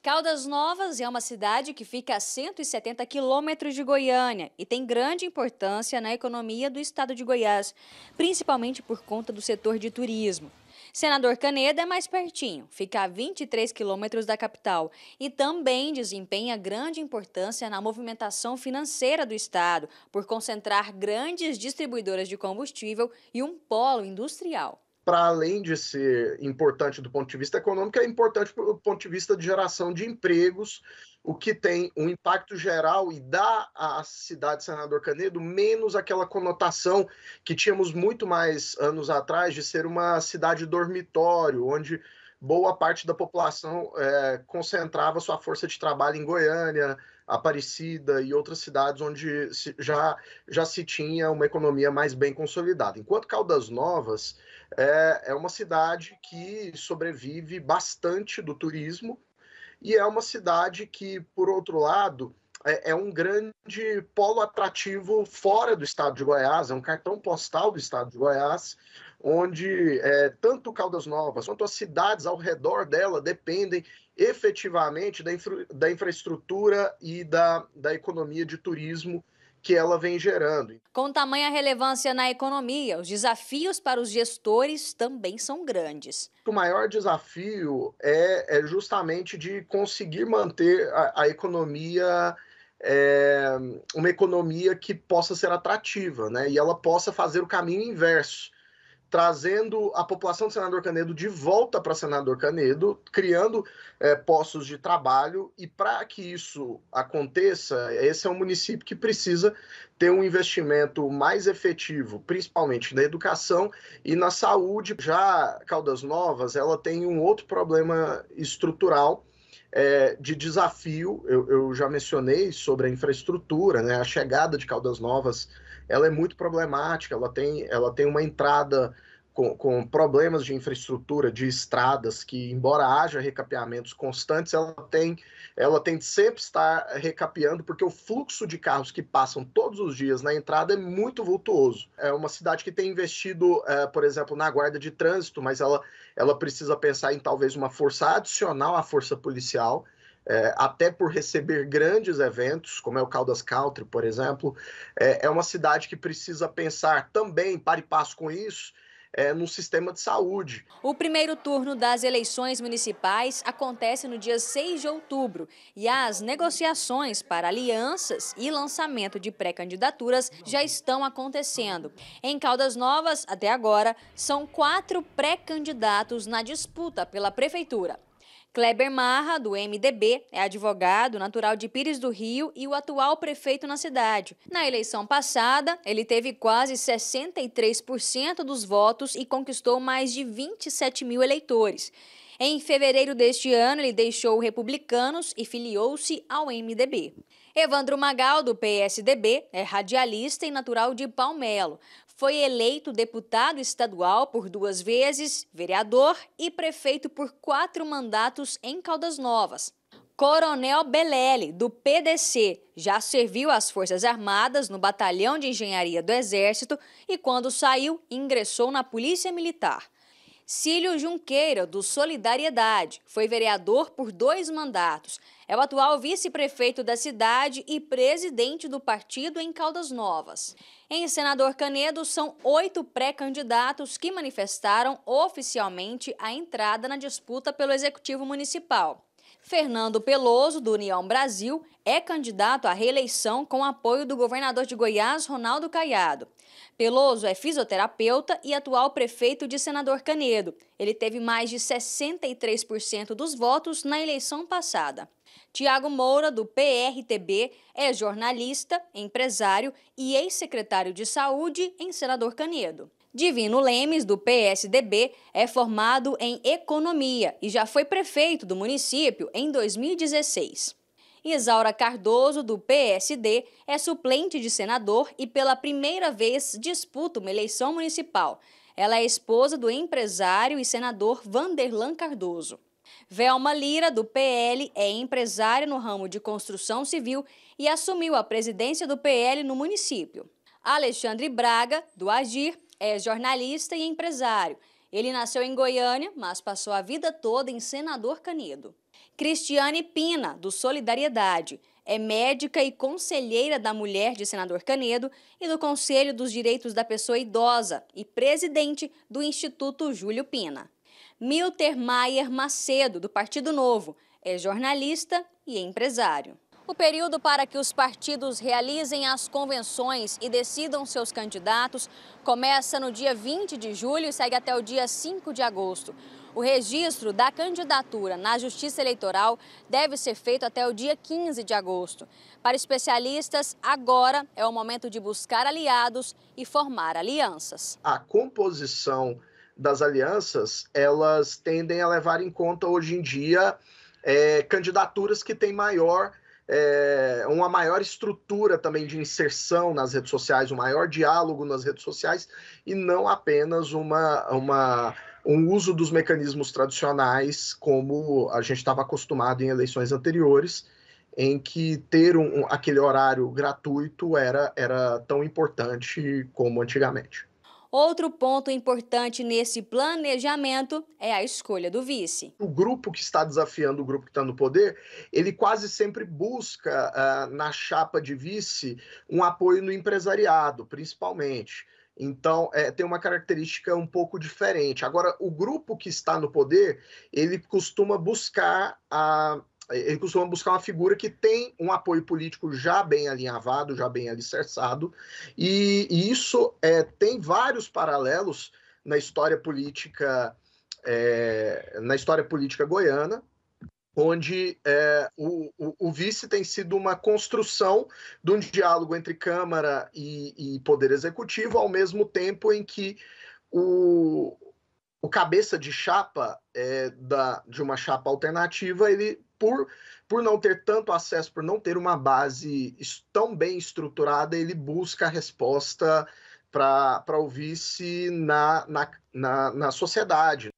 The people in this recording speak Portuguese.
Caldas Novas é uma cidade que fica a 170 quilômetros de Goiânia e tem grande importância na economia do estado de Goiás, principalmente por conta do setor de turismo. Senador Caneda é mais pertinho, fica a 23 quilômetros da capital e também desempenha grande importância na movimentação financeira do estado, por concentrar grandes distribuidoras de combustível e um polo industrial para além de ser importante do ponto de vista econômico, é importante do ponto de vista de geração de empregos, o que tem um impacto geral e dá à cidade Senador Canedo menos aquela conotação que tínhamos muito mais anos atrás de ser uma cidade dormitório, onde boa parte da população é, concentrava sua força de trabalho em Goiânia, Aparecida e outras cidades onde se, já, já se tinha uma economia mais bem consolidada. Enquanto Caldas Novas é, é uma cidade que sobrevive bastante do turismo e é uma cidade que, por outro lado, é, é, um grande polo atrativo fora do estado de Goiás, é um cartão postal do estado de Goiás, onde é, tanto Caldas Novas quanto as cidades ao redor dela dependem efetivamente da, infra, da infraestrutura e da, da economia de turismo que ela vem gerando. Com tamanha relevância na economia, os desafios para os gestores também são grandes. O maior desafio é, é justamente de conseguir manter a, a economia é, uma economia que possa ser atrativa, né? E ela possa fazer o caminho inverso, trazendo a população do senador Canedo de volta para senador Canedo, criando é, postos de trabalho. E para que isso aconteça, esse é um município que precisa ter um investimento mais efetivo, principalmente na educação e na saúde. Já Caldas Novas, ela tem um outro problema estrutural é, de desafio, eu, eu, já mencionei sobre a infraestrutura, né? A chegada de Caldas Novas, ela é muito problemática, ela tem, ela tem uma entrada com, com, problemas de infraestrutura, de estradas, que embora haja recapeamentos constantes, ela tem, ela tem de sempre estar recapeando, porque o fluxo de carros que passam todos os dias na entrada é muito vultuoso. É uma cidade que tem investido, é, por exemplo, na guarda de trânsito, mas ela, ela precisa pensar em talvez uma força adicional à força policial. É, até por receber grandes eventos, como é o Caldas Country, por exemplo, é, é uma cidade que precisa pensar também, para e passo com isso, é, no sistema de saúde. O primeiro turno das eleições municipais acontece no dia 6 de outubro e as negociações para alianças e lançamento de pré-candidaturas já estão acontecendo. Em Caldas Novas, até agora, são quatro pré-candidatos na disputa pela Prefeitura. Kleber Marra, do MDB, é advogado, natural de Pires do Rio e o atual prefeito na cidade. Na eleição passada, ele teve quase 63% dos votos e conquistou mais de 27 mil eleitores. Em fevereiro deste ano, ele deixou Republicanos e filiou-se ao MDB. Evandro Magal, do PSDB, é radialista e natural de Palmelo. Foi eleito deputado estadual por duas vezes, vereador e prefeito por quatro mandatos em Caldas Novas. Coronel Belelli, do PDC, já serviu às Forças Armadas no Batalhão de Engenharia do Exército e, quando saiu, ingressou na Polícia Militar. Cílio Junqueira, do Solidariedade, foi vereador por dois mandatos. É o atual vice-prefeito da cidade e presidente do partido em Caldas Novas. Em Senador Canedo, são oito pré-candidatos que manifestaram oficialmente a entrada na disputa pelo Executivo Municipal. Fernando Peloso, do União Brasil, é candidato à reeleição com apoio do governador de Goiás, Ronaldo Caiado. Peloso é fisioterapeuta e atual prefeito de Senador Canedo. Ele teve mais de 63% dos votos na eleição passada. Tiago Moura, do PRTB, é jornalista, empresário e ex-secretário de Saúde em Senador Canedo. Divino Lemes, do PSDB, é formado em Economia e já foi prefeito do município em 2016. Isaura Cardoso, do PSD, é suplente de senador e pela primeira vez disputa uma eleição municipal. Ela é esposa do empresário e senador Vanderlan Cardoso. Velma Lira, do PL, é empresária no ramo de construção civil e assumiu a presidência do PL no município. Alexandre Braga, do Agir, é jornalista e empresário. Ele nasceu em Goiânia, mas passou a vida toda em Senador Canedo. Cristiane Pina, do Solidariedade, é médica e conselheira da mulher de Senador Canedo e do Conselho dos Direitos da Pessoa Idosa e presidente do Instituto Júlio Pina. Milter Maier Macedo, do Partido Novo, é jornalista e empresário. O período para que os partidos realizem as convenções e decidam seus candidatos começa no dia 20 de julho e segue até o dia 5 de agosto. O registro da candidatura na Justiça Eleitoral deve ser feito até o dia 15 de agosto. Para especialistas, agora é o momento de buscar aliados e formar alianças. A composição das alianças, elas tendem a levar em conta hoje em dia é, candidaturas que têm maior é, uma maior estrutura também de inserção nas redes sociais, um maior diálogo nas redes sociais e não apenas uma, uma um uso dos mecanismos tradicionais como a gente estava acostumado em eleições anteriores, em que ter um, aquele horário gratuito era, era tão importante como antigamente. Outro ponto importante nesse planejamento é a escolha do vice. O grupo que está desafiando, o grupo que está no poder, ele quase sempre busca uh, na chapa de vice um apoio no empresariado, principalmente. Então, é, tem uma característica um pouco diferente. Agora, o grupo que está no poder, ele costuma buscar a ele costuma buscar uma figura que tem um apoio político já bem alinhavado, já bem alicerçado, e, e isso é, tem vários paralelos na história política é, na história política goiana, onde é, o, o, o, vice tem sido uma construção de um diálogo entre Câmara e, e Poder Executivo, ao mesmo tempo em que o, o cabeça de chapa é, da, de uma chapa alternativa, ele por, por não ter tanto acesso, por não ter uma base tão bem estruturada, ele busca a resposta para ouvir-se na, na, na, na sociedade.